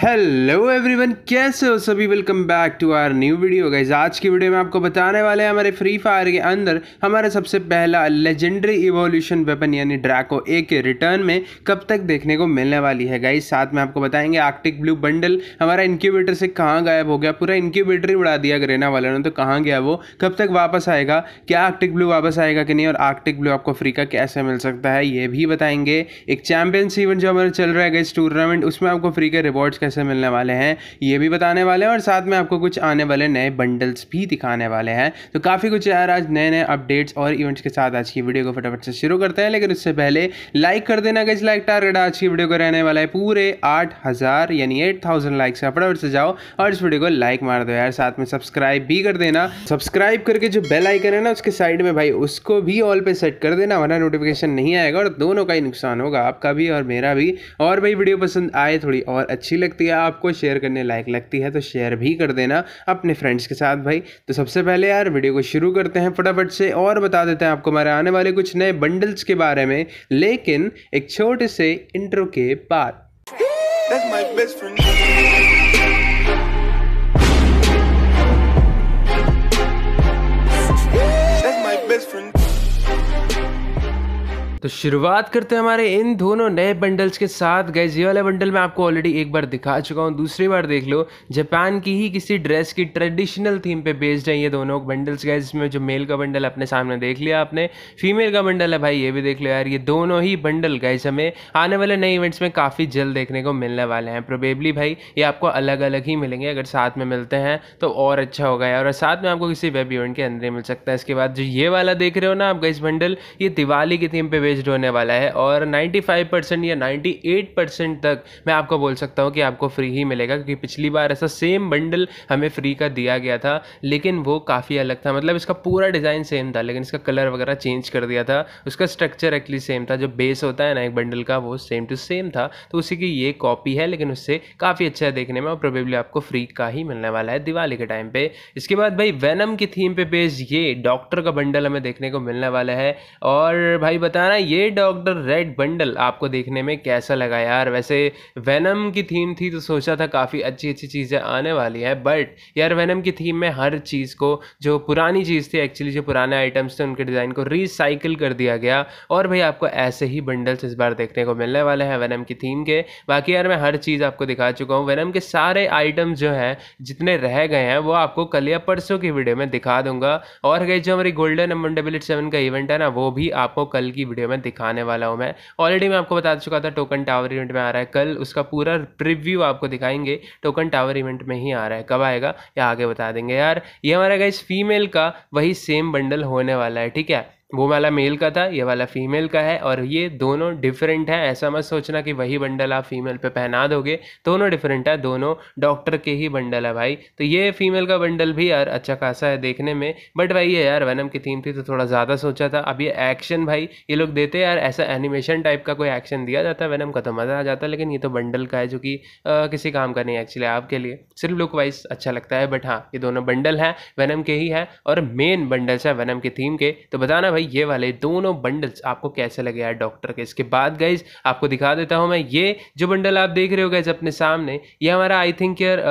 hello everyone कैसे हो सभी welcome back to our new video guys आज की वीडियो में आपको बताने वाले हैं हमारे फ्री फायर के अंदर हमारा सबसे पहला लेजेंडरी इवोल्यूशन वेपन यानी ड्रैको ए के रिटर्न में कब तक देखने को मिलने वाली है गाइज साथ में आपको बताएंगे आर्टिक ब्लू बंडल हमारा इंक्यूबेटर से कहाँ गायब हो गया पूरा इंक्यूबेटर ही उड़ा दिया ग्रेना वाले ने तो कहाँ गया वो कब तक वापस आएगा क्या आर्टिक ब्लू वापस आएगा कि नहीं और आर्टिक ब्लू आपको फ्री का कैसे मिल सकता है ये भी बताएंगे एक चैंपियंस इवेंट जो हमारा चल रहा है गाइज टूर्नामेंट उसमें आपको फ्री के रिवॉर्ड्स कैसे मिलने वाले हैं ये भी बताने वाले हैं और साथ में आपको कुछ आने वाले नए बंडल्स भी दिखाने वाले हैं तो काफ़ी कुछ यार आज नए नए अपडेट्स और इवेंट्स के साथ आज की वीडियो को फटाफट से शुरू करते हैं लेकिन उससे पहले लाइक कर देना गज लाइक टारगेट आज की वीडियो को रहने वाला है पूरे आठ हज़ार यानी एट थाउजेंड लाइक्स का फटाफट से जाओ और इस वीडियो को लाइक मार दो यार साथ में सब्सक्राइब भी कर देना सब्सक्राइब करके जो बेल आइकन है ना उसके साइड में भाई उसको भी ऑल पे सेट कर देना वरना नोटिफिकेशन नहीं आएगा और दोनों का ही नुकसान होगा आपका भी और मेरा भी और भाई वीडियो पसंद आए थोड़ी और अच्छी लगती है आपको शेयर करने लायक लगती है तो शेयर भी कर देना अपने फ्रेंड्स के साथ भाई तो सबसे पहले यार वीडियो को शुरू करते हैं फटाफट से और बता देते हैं आपको हमारे आने वाले कुछ नए बंडल्स के बारे में लेकिन एक छोटे से इंटर के बाद तो शुरुआत करते हैं हमारे इन दोनों नए बंडल्स के साथ गए ये वाला बंडल मैं आपको ऑलरेडी एक बार दिखा चुका हूँ दूसरी बार देख लो जापान की ही किसी ड्रेस की ट्रेडिशनल थीम पे बेस्ड है ये दोनों बंडल्स गए इसमें जो मेल का बंडल अपने सामने देख लिया आपने फीमेल का बंडल है भाई ये भी देख लो यार ये दोनों ही बंडल गैस हमें आने वाले नए इवेंट्स में काफ़ी जल्द देखने को मिलने वाले हैं प्रोबेबली भाई ये आपको अलग अलग ही मिलेंगे अगर साथ में मिलते हैं तो और अच्छा होगा यार और साथ में आपको किसी वेब इवेंट के अंदर ही मिल सकता है इसके बाद जो ये वाला देख रहे हो ना आप गैस बंडल ये दिवाली की थीम पे वेस्ट होने वाला है और 95 परसेंट या 98 परसेंट तक मैं आपको बोल सकता हूँ कि आपको फ्री ही मिलेगा क्योंकि पिछली बार ऐसा सेम बंडल हमें फ्री का दिया गया था लेकिन वो काफ़ी अलग था मतलब इसका पूरा डिज़ाइन सेम था लेकिन इसका कलर वगैरह चेंज कर दिया था उसका स्ट्रक्चर एक्चुअली सेम था जो बेस होता है ना एक बंडल का वो सेम टू सेम था तो उसी की ये कॉपी है लेकिन उससे काफ़ी अच्छा है देखने में और प्रोबेबली आपको फ्री का ही मिलने वाला है दिवाली के टाइम पे इसके बाद भाई वैनम की थीम पे बेस ये डॉक्टर का बंडल हमें देखने को मिलने वाला है और भाई बताना ये डॉक्टर रेड बंडल आपको देखने में कैसा लगा यार वैसे वैनम की थीम थी तो सोचा था काफ़ी अच्छी अच्छी चीज़ें आने वाली है बट यार वैनम की थीम में हर चीज़ को जो पुरानी चीज़ थी एक्चुअली जो पुराने आइटम्स थे उनके डिज़ाइन को रिसाइकिल कर दिया गया और भाई आपको ऐसे ही बंडल्स इस बार देखने को मिलने वाले हैं वैनम की थीम के बाकी यार मैं हर चीज़ आपको दिखा चुका हूँ वैनम के सारे आइटम जो हैं जितने रह गए हैं वो आपको कल या परसों की वीडियो में दिखा दूंगा और गई जो हमारी गोल्डन एमंडेबिलिट सेवन का इवेंट है ना वो भी आपको कल की वीडियो वीडियो में दिखाने वाला हूँ मैं ऑलरेडी मैं आपको बता चुका था टोकन टावर इवेंट में आ रहा है कल उसका पूरा प्रिव्यू आपको दिखाएंगे टोकन टावर इवेंट में ही आ रहा है कब आएगा या आगे बता देंगे यार ये हमारा गाइस फीमेल का वही सेम बंडल होने वाला है ठीक है वो वाला मेल का था ये वाला फीमेल का है और ये दोनों डिफरेंट हैं ऐसा मत सोचना कि वही बंडल आप फीमेल पे पहना दोगे दोनों डिफरेंट है दोनों डॉक्टर के ही बंडल है भाई तो ये फीमेल का बंडल भी यार अच्छा खासा है देखने में बट भाई ये यार वनम की थीम थी तो थोड़ा ज़्यादा सोचा था अब ये एक्शन भाई ये लोग देते यार ऐसा एनिमेशन टाइप का कोई एक्शन दिया जाता है वनम का तो मज़ा आ जाता है लेकिन ये तो बंडल का है जो कि किसी काम का नहीं एक्चुअली आपके लिए सिर्फ लुक वाइज अच्छा लगता है बट हाँ ये दोनों बंडल हैं वनम के ही हैं और मेन बंडल्स हैं वनम की थीम के तो बताना भाई ये वाले दोनों बंडल्स आपको कैसे लगे यार डॉक्टर के इसके बाद गाइज आपको दिखा देता हूँ मैं ये जो बंडल आप देख रहे हो गाइज अपने सामने ये हमारा आई थिंक यार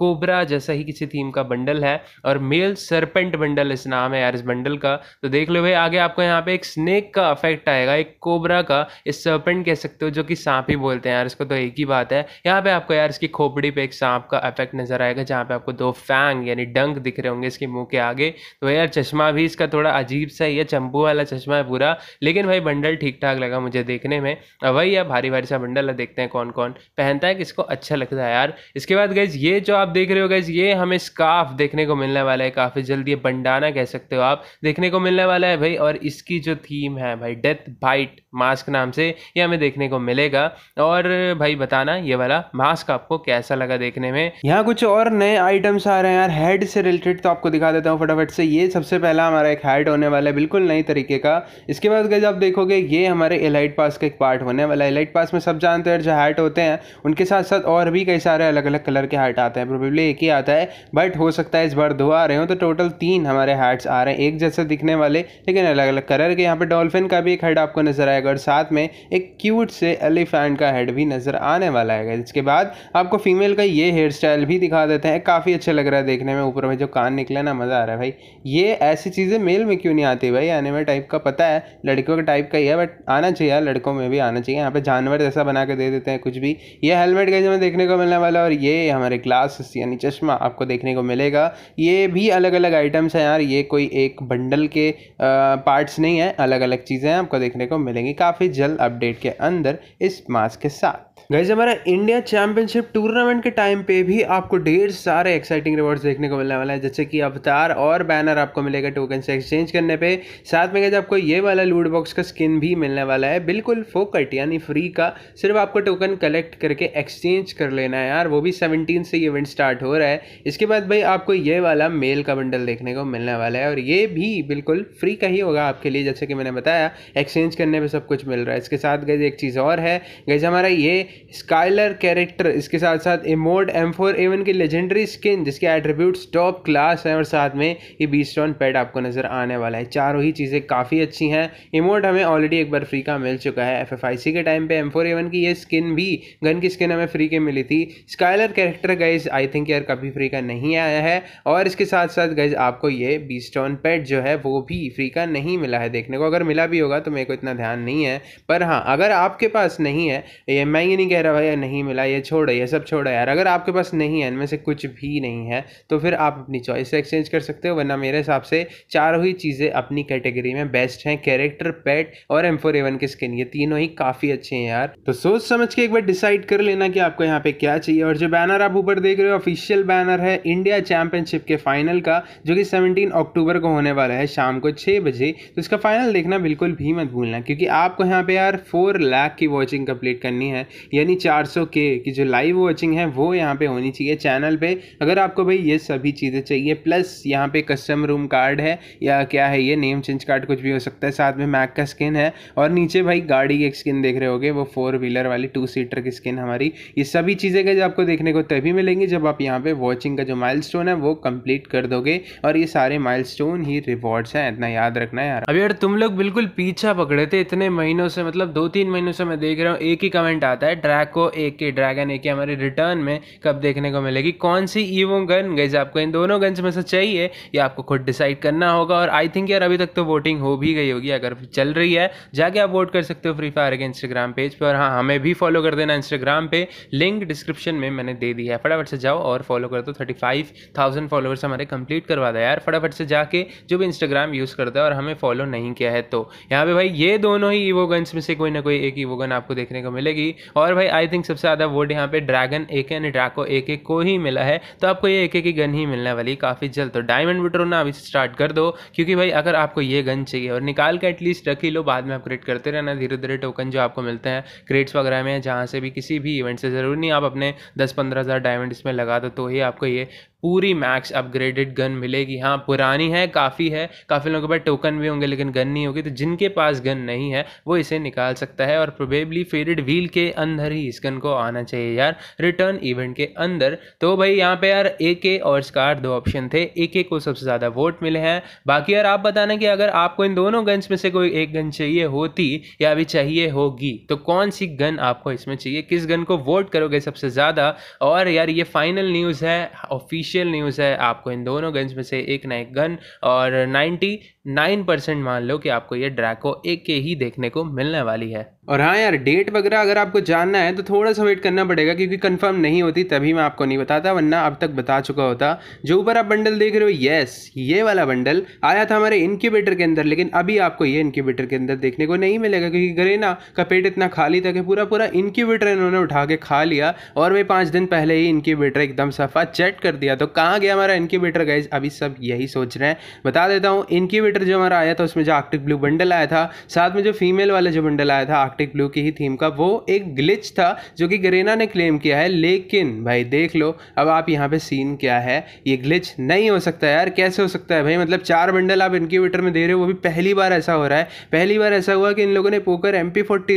कोबरा जैसा ही किसी थीम का बंडल है और मेल सरपेंट बंडल इस नाम है यार इस बंडल का तो देख लो भाई आगे आपको यहाँ पे एक स्नेक का अफेक्ट आएगा एक कोबरा का इस सरपेंट कह सकते हो जो कि सांप ही बोलते हैं यार इसको तो एक ही बात है यहाँ पे आपको यार इसकी खोपड़ी पे एक सांप का अफेक्ट नजर आएगा जहाँ पे आपको दो फैंग यानी डंक दिख रहे होंगे इसके मुंह के आगे तो यार चश्मा भी इसका थोड़ा अजीब सा ही है चंप शैम्पू वाला चश्मा है पूरा लेकिन भाई बंडल ठीक ठाक लगा मुझे देखने में वही यार भारी भारी सा बंडल है देखते हैं कौन कौन पहनता है किसको अच्छा लगता है यार इसके बाद गैज ये जो आप देख रहे हो गैज ये हमें स्काफ देखने को मिलने वाला है काफ़ी जल्दी ये बंडाना कह सकते हो आप देखने को मिलने वाला है भाई और इसकी जो थीम है भाई डेथ बाइट मास्क नाम से ये हमें देखने को मिलेगा और भाई बताना ये वाला मास्क आपको कैसा लगा देखने में यहाँ कुछ और नए आइटम्स आ रहे हैं यार हेड से रिलेटेड तो आपको दिखा देता हूँ फटाफट से ये सबसे पहला हमारा एक हेड होने वाला है बिल्कुल नहीं नई तरीके का इसके बाद गए आप देखोगे ये हमारे एलाइट पास का एक पार्ट होने वाला एलाइट पास में सब जानते हैं जो हार्ट होते हैं उनके साथ साथ और भी कई सारे अलग अलग कलर के हार्ट आते हैं प्रोबेबली एक ही आता है बट हो सकता है इस बार दो आ रहे हो तो टोटल तीन हमारे हार्ट्स आ रहे हैं एक जैसे दिखने वाले लेकिन अलग अलग कलर के यहाँ पर डॉल्फिन का भी एक हेड आपको नजर आएगा और साथ में एक क्यूट से एलिफेंट का हेड भी नजर आने वाला है इसके बाद आपको फीमेल का ये हेयर स्टाइल भी दिखा देते हैं काफ़ी अच्छा लग रहा है देखने में ऊपर में जो कान निकला ना मज़ा आ रहा है भाई ये ऐसी चीज़ें मेल में क्यों नहीं आती भाई आने एनिमे टाइप का पता है लड़कियों के टाइप का ही है बट आना चाहिए यार लड़कों में भी आना चाहिए यहाँ पे जानवर जैसा बना के दे देते हैं कुछ भी ये हेलमेट का हमें देखने को मिलने वाला और ये हमारे ग्लासेस यानी चश्मा आपको देखने को मिलेगा ये भी अलग अलग आइटम्स हैं यार ये कोई एक बंडल के पार्ट्स नहीं है अलग अलग चीज़ें हैं आपको देखने को मिलेंगी काफ़ी जल्द अपडेट के अंदर इस मास्क के साथ गैस हमारा इंडिया चैंपियनशिप टूर्नामेंट के टाइम पे भी आपको ढेर सारे एक्साइटिंग रिवॉर्ड्स देखने को मिलने वाला है जैसे कि अवतार और बैनर आपको मिलेगा टोकन से एक्सचेंज करने पे साथ साथ में गैज आपको ये वाला लूट बॉक्स का स्किन भी मिलने वाला है बिल्कुल फोकट यानी फ्री का सिर्फ आपको टोकन कलेक्ट करके एक्सचेंज कर लेना है यार वो भी सेवनटीन से इवेंट स्टार्ट हो रहा है इसके बाद भाई आपको ये वाला मेल का बंडल देखने को मिलने वाला है और ये भी बिल्कुल फ्री का ही होगा आपके लिए जैसे कि मैंने बताया एक्सचेंज करने पर सब कुछ मिल रहा है इसके साथ गैज एक चीज़ और है गैज हमारा ये स्काइलर कैरेक्टर इसके साथ साथ इमोड एम फोर एवन की लेजेंडरी स्किन जिसके एट्रीब्यूट टॉप क्लास है और साथ में ये बीस पैड आपको नज़र आने वाला है चारों ही चीज़ें चीज़ें काफ़ी अच्छी हैं इमोट हमें ऑलरेडी एक बार फ्री का मिल चुका है एफ के टाइम पे एम की ये स्किन भी गन की स्किन हमें फ्री के मिली थी Skyler character guys I think यार कभी फ्री का नहीं आया है और इसके साथ साथ गाइज आपको ये बी स्टोन पेट जो है वो भी फ्री का नहीं मिला है देखने को अगर मिला भी होगा तो मेरे को इतना ध्यान नहीं है पर हाँ अगर आपके पास नहीं है ये मैं ये नहीं कह रहा भाई नहीं मिला ये छोड़ो ये सब छोड़ो यार अगर आपके पास नहीं है इनमें से कुछ भी नहीं है तो फिर आप अपनी चॉइस एक्सचेंज कर सकते हो वरना मेरे हिसाब से चारों ही चीज़ें अपनी कैटेगरी कैटेगरी में बेस्ट हैं कैरेक्टर पेट और एम फोर एवन के स्किन ये तीनों ही काफ़ी अच्छे हैं यार तो सोच समझ के एक बार डिसाइड कर लेना कि आपको यहाँ पे क्या चाहिए और जो बैनर आप ऊपर देख रहे हो ऑफिशियल बैनर है इंडिया चैंपियनशिप के फाइनल का जो कि सेवनटीन अक्टूबर को होने वाला है शाम को छह बजे तो इसका फाइनल देखना बिल्कुल भी मत भूलना क्योंकि आपको यहाँ पे यार फोर लैख की वॉचिंग कंप्लीट करनी है यानी चार के की जो लाइव वॉचिंग है वो यहाँ पे होनी चाहिए चैनल पे अगर आपको भाई ये सभी चीज़ें चाहिए प्लस यहाँ पे कस्टम रूम कार्ड है या क्या है ये नेम चेंज कार्ड कुछ भी हो सकता है साथ में मैक का स्किन है और नीचे भाई गाड़ी की स्किन देख रहे होगे वो फोर व्हीलर वाली टू सीटर की स्किन हमारी ये सभी चीज़ें का जो आपको देखने को तभी मिलेंगी जब आप यहाँ पे वॉचिंग का जो माइल है वो कम्प्लीट कर दोगे और ये सारे माइल ही रिवॉर्ड्स हैं इतना याद रखना यार अब यार तुम लोग बिल्कुल पीछा पकड़े थे इतने महीनों से मतलब दो तीन महीनों से मैं देख रहा हूँ एक ही कमेंट आता है ड्रैको एक के ड्रैगन एक हमारे रिटर्न में कब देखने को मिलेगी कौन सी ईवो गन गई आपको इन दोनों गन्स में से चाहिए ये आपको खुद डिसाइड करना होगा और आई थिंक यार अभी तक तो वो वोटिंग हो भी गई होगी अगर चल रही है जाके आप वोट कर सकते हो फ्री फायर के इंस्टाग्राम पेज पर हाँ हमें भी फॉलो कर देना इंस्टाग्राम पे लिंक डिस्क्रिप्शन में मैंने दे दी है फटाफट से जाओ और फॉलो कर दो थर्टी फाइव थाउजेंड फॉलोअर्स हमारे कंप्लीट करवा दें यार फटाफट से जाके जो भी इंस्टाग्राम यूज़ करता है और हमें फॉलो नहीं किया है तो यहाँ पे भाई ये दोनों ही ईवोगन्स में से कोई ना कोई एक ईवोगन आपको देखने को मिलेगी और भाई आई थिंक सबसे ज़्यादा वोट यहाँ पे ड्रैगन एक एंड ड्राको एक एक को ही मिला है तो आपको ये एक एक ही गन ही मिलने वाली काफ़ी जल्द तो डायमंड ना अभी स्टार्ट कर दो क्योंकि भाई अगर आपको ये गन चाहिए और निकाल के एटलीस्ट रख ही लो बाद में अपग्रेड करते रहना धीरे धीरे टोकन जो आपको मिलते हैं क्रेड्स वगैरह में जहाँ से भी किसी भी इवेंट से ज़रूर नहीं आप अपने दस पंद्रह हज़ार डायमंड इसमें लगा दो तो ही आपको ये पूरी मैक्स अपग्रेडेड गन मिलेगी हाँ पुरानी है काफ़ी है काफ़ी लोगों के पास टोकन भी होंगे लेकिन गन नहीं होगी तो जिनके पास गन नहीं है वो इसे निकाल सकता है और प्रोबेबली फेडेड व्हील के अंदर ही इस गन को आना चाहिए यार रिटर्न इवेंट के अंदर तो भाई यहाँ पे यार ए के और स्कार दो ऑप्शन थे ए के को सबसे ज़्यादा वोट मिले हैं बाकी यार आप बताना कि अगर आपको इन दोनों गन्स में से कोई एक गन चाहिए होती या अभी चाहिए होगी तो कौन सी गन आपको इसमें चाहिए किस गन को वोट करोगे सबसे ज़्यादा और यार ये फाइनल न्यूज़ है ऑफिशियल ऑफिशियल न्यूज़ है आपको इन दोनों गन्स में से एक ना एक गन और 99 परसेंट मान लो कि आपको ये ड्रैको एक के ही देखने को मिलने वाली है और हाँ यार डेट वगैरह अगर आपको जानना है तो थोड़ा सा वेट करना पड़ेगा क्योंकि कंफर्म नहीं होती तभी मैं आपको नहीं बताता वरना अब तक बता चुका होता जो ऊपर आप बंडल देख रहे हो येस ये वाला बंडल आया था हमारे इनक्यूबेटर के अंदर लेकिन अभी आपको ये इनक्यूबेटर के अंदर देखने को नहीं मिलेगा क्योंकि गरेना का पेट इतना खाली था कि पूरा पूरा इनक्यूबेटर इन्होंने उठा के खा लिया और वे पाँच दिन पहले ही इनक्यूबेटर एकदम सफ़ा चेट कर दिया तो कहाँ गया हमारा इनक्यूबेटर गाइज अभी सब यही सोच रहे हैं बता देता हूँ इनक्यूबेटर जो हमारा आया था उसमें जो आर्टिक ब्लू बंडल आया था साथ में जो फीमेल वाला जो बंडल आया था आर्कटिक ब्लू की ही थीम का वो एक ग्लिच था जो कि गरेना ने क्लेम किया है लेकिन भाई देख लो अब आप यहाँ पे सीन क्या है ये ग्लिच नहीं हो सकता यार कैसे हो सकता है भाई मतलब चार बंडल आप इनक्यूबेटर में दे रहे हो वो भी पहली बार ऐसा हो रहा है पहली बार ऐसा हुआ कि इन लोगों ने पोकर एम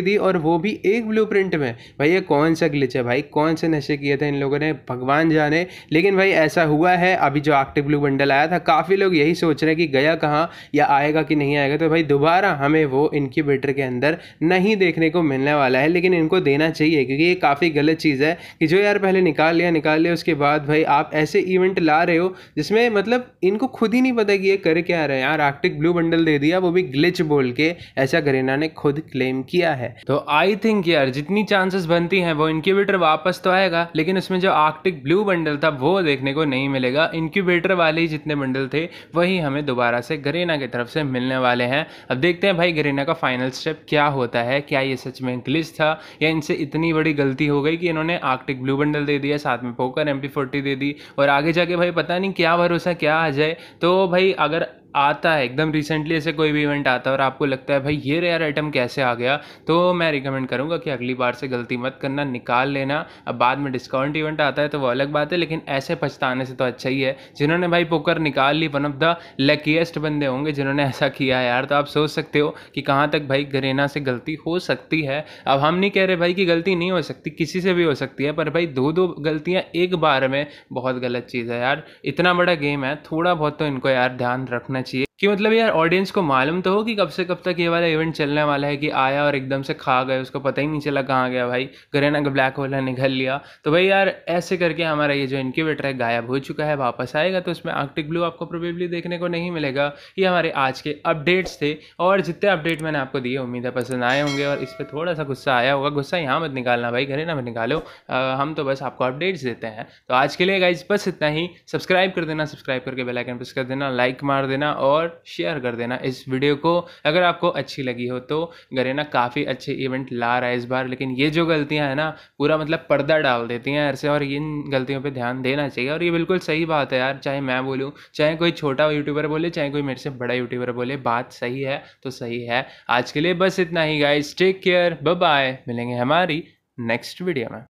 दी और वो भी एक ब्लू में भाई ये कौन सा ग्लिच है भाई कौन से नशे किए थे इन लोगों ने भगवान जाने लेकिन भाई ऐसा हुआ है अभी जो आर्कटिक ब्लू बंडल आया था काफ़ी लोग यही सोच रहे हैं कि गया कहाँ या आएगा कि नहीं आएगा तो भाई दोबारा हमें वो इनक्यूबेटर के अंदर नहीं दे देखने को मिलने वाला है लेकिन इनको देना चाहिए क्योंकि ये काफ़ी गलत चीज़ है कि जो यार पहले निकाल लिया निकाल लिया उसके बाद भाई आप ऐसे इवेंट ला रहे हो जिसमें मतलब इनको खुद ही नहीं पता कि ये कर क्या रहे हैं यार आर्टिक ब्लू बंडल दे दिया वो भी ग्लिच बोल के ऐसा करीना ने खुद क्लेम किया है तो आई थिंक यार जितनी चांसेस बनती हैं वो इंक्यूबेटर वापस तो आएगा लेकिन उसमें जो आर्टिक ब्लू बंडल था वो देखने को नहीं मिलेगा इंक्यूबेटर वाले ही जितने बंडल थे वही हमें दोबारा से गरेना की तरफ से मिलने वाले हैं अब देखते हैं भाई गरेना का फाइनल स्टेप क्या होता है क्या क्या ये सच में ग्लिच था या इनसे इतनी बड़ी गलती हो गई कि इन्होंने आर्कटिक ब्लू बंडल दे दिया साथ में पोकर एम दे दी और आगे जाके भाई पता नहीं क्या भरोसा क्या आ जाए तो भाई अगर आता है एकदम रिसेंटली ऐसे कोई भी इवेंट आता है और आपको लगता है भाई ये रेयर आइटम कैसे आ गया तो मैं रिकमेंड करूँगा कि अगली बार से गलती मत करना निकाल लेना अब बाद में डिस्काउंट इवेंट आता है तो वो अलग बात है लेकिन ऐसे पछताने से तो अच्छा ही है जिन्होंने भाई पोकर निकाल ली वन ऑफ द लकीस्ट बंदे होंगे जिन्होंने ऐसा किया है यार तो आप सोच सकते हो कि कहाँ तक भाई गरेना से गलती हो सकती है अब हम नहीं कह रहे भाई कि गलती नहीं हो सकती किसी से भी हो सकती है पर भाई दो दो गलतियाँ एक बार में बहुत गलत चीज़ है यार इतना बड़ा गेम है थोड़ा बहुत तो इनको यार ध्यान रखना कि मतलब यार ऑडियंस को मालूम तो हो कि कब से कब तक ये वाला इवेंट चलने वाला है कि आया और एकदम से खा गए उसको पता ही नहीं चला कहाँ गया भाई घरे का ब्लैक होल है निकल लिया तो भाई यार ऐसे करके हमारा ये जो इनक्यूबेटर है गायब हो चुका है वापस आएगा तो उसमें आर्कटिक ब्लू आपको प्रोबेबली देखने को नहीं मिलेगा ये हमारे आज के अपडेट्स थे और जितने अपडेट मैंने आपको दिए उम्मीद है पसंद आए होंगे और इस पर थोड़ा सा गुस्सा आया होगा गुस्सा यहाँ मत निकालना भाई घरे ना मत निकालो हम तो बस आपको अपडेट्स देते हैं तो आज के लिए गाइज बस इतना ही सब्सक्राइब कर देना सब्सक्राइब करके बेलाइकन प्रेस कर देना लाइक मार देना और और शेयर कर देना इस वीडियो को अगर आपको अच्छी लगी हो तो गरेना काफ़ी अच्छे इवेंट ला रहा है इस बार लेकिन ये जो गलतियाँ हैं ना पूरा मतलब पर्दा डाल देती हैं ऐसे और इन गलतियों पर ध्यान देना चाहिए और ये बिल्कुल सही बात है यार चाहे मैं बोलूँ चाहे कोई छोटा यूट्यूबर बोले चाहे कोई मेरे से बड़ा यूट्यूबर बोले बात सही है तो सही है आज के लिए बस इतना ही गाइज टेक केयर बाय मिलेंगे हमारी नेक्स्ट वीडियो में